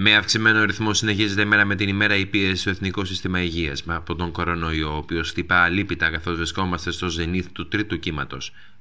Με αυξημένο ρυθμό συνεχίζεται μέρα με την ημέρα η πίεση στο Εθνικό Σύστημα Υγείας από τον κορονοϊό, ο οποίος χτυπά αλήπητα καθώς βρισκόμαστε στο ζενήθ του τρίτου κύματος.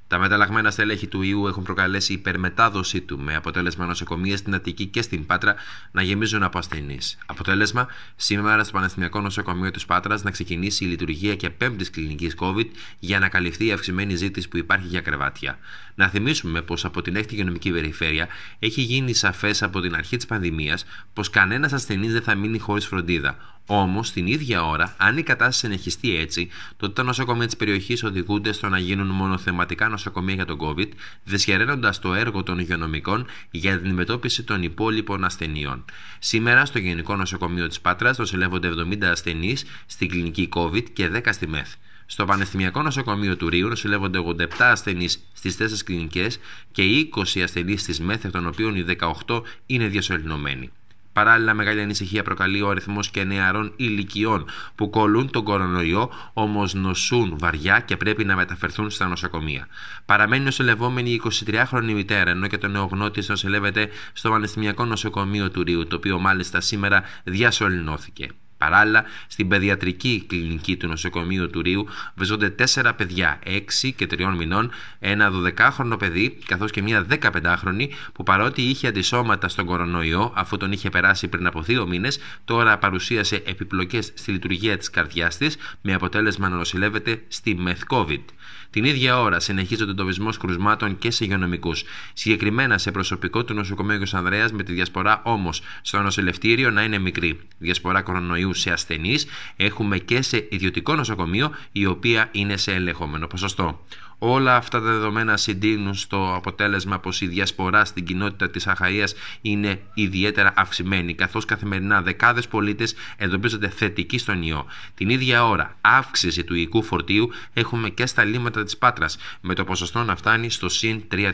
Τα μεταλλαγμένα στελέχη του ιού έχουν προκαλέσει υπερμετάδοσή του με αποτέλεσμα νοσοκομεία στην Αττική και στην Πάτρα να γεμίζουν από ασθενείς. Αποτέλεσμα, σήμερα στο Πανεθνιακό Νοσοκομείο της Πάτρας να ξεκινήσει η λειτουργία και πέμπτης κλινικής COVID για να καλυφθεί η αυξημένη ζήτηση που υπάρχει για κρεβάτια. Να θυμίσουμε πως από την έκτη γενομική Περιφέρεια έχει γίνει σαφές από την αρχή της πανδημίας πως κανένας ασθενής δεν θα μείνει χωρίς φροντίδα. Όμως, την ίδια ώρα, αν η κατάσταση συνεχιστεί έτσι, τότε τα νοσοκομεία της περιοχής οδηγούνται στο να γίνουν μονοθεματικά νοσοκομεία για τον COVID, δυσχεραίνοντας το έργο των υγειονομικών για την αντιμετώπιση των υπόλοιπων ασθενείων. Σήμερα, στο Γενικό Νοσοκομείο της Πάτρας, νοσηλεύονται 70 ασθενείς στην κλινική COVID και 10 στη ΜΕΘ. Στο Πανεπιστημιακό Νοσοκομείο του Ρίου νοσηλεύονται 87 ασθενείς στις 4 κλινικές και 20 ασθενείς στις ΜΕΘ, εκ των οποίων οι 18 είναι διασωληνωμένοι. Παράλληλα, μεγάλη ανησυχία προκαλεί ο αριθμός και νεαρών ηλικιών που κολλούν τον κορονοϊό, όμως νοσούν βαριά και πρέπει να μεταφερθούν στα νοσοκομεία. Παραμένει νοσηλευόμενη η 23χρονη μητέρα, ενώ και το νεογνώ τη νοσηλεύεται στο Πανεπιστημιακό Νοσοκομείο του Ρίου, το οποίο μάλιστα σήμερα διασωληνώθηκε. Παράλληλα, στην παιδιατρική κλινική του νοσοκομείου του Ρίου βρισκόνται τέσσερα παιδιά, 6 και 3 μηνών, ένα 12χρονο παιδί, καθώς και μια 15χρονη, που παρότι είχε αντισώματα στον κορονοϊό, αφού τον είχε περάσει πριν από δύο μήνες, τώρα παρουσίασε επιπλοκές στη λειτουργία της καρδιάς της, με αποτέλεσμα να νοσηλεύεται στη μεθ COVID. Την ίδια ώρα συνεχίζονται εντοπισμό κρουσμάτων και σε υγειονομικούς. Συγκεκριμένα σε προσωπικό του νοσοκομείου Ανδρέας με τη διασπορά όμως στο νοσηλευτήριο να είναι μικρή. Διασπορά κορονοϊού νοσοκομείου σε ασθενείς, έχουμε και σε ιδιωτικό νοσοκομείο η οποία είναι σε ελεγχόμενο ποσοστό. Όλα αυτά τα δεδομένα συντείνουν στο αποτέλεσμα πως η διασπορά στην κοινότητα της Αχαΐας είναι ιδιαίτερα αυξημένη, καθώς καθημερινά δεκάδες πολίτες εντοπίζονται θετικοί στον ιό. Την ίδια ώρα, αύξηση του οικού φορτίου έχουμε και στα λίμματα της πάτρας, με το ποσοστό να φτάνει στο συν 3%.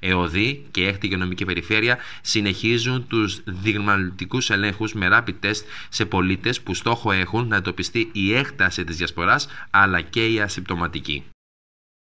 ΕΟΔΗ και έκτη νομική περιφέρεια συνεχίζουν τους δειγμαλωτικούς ελέγχους με rapid test σε πολίτες που στόχο έχουν να εντοπιστεί η έκταση της διασποράς αλλά και η ασυμπτωματική.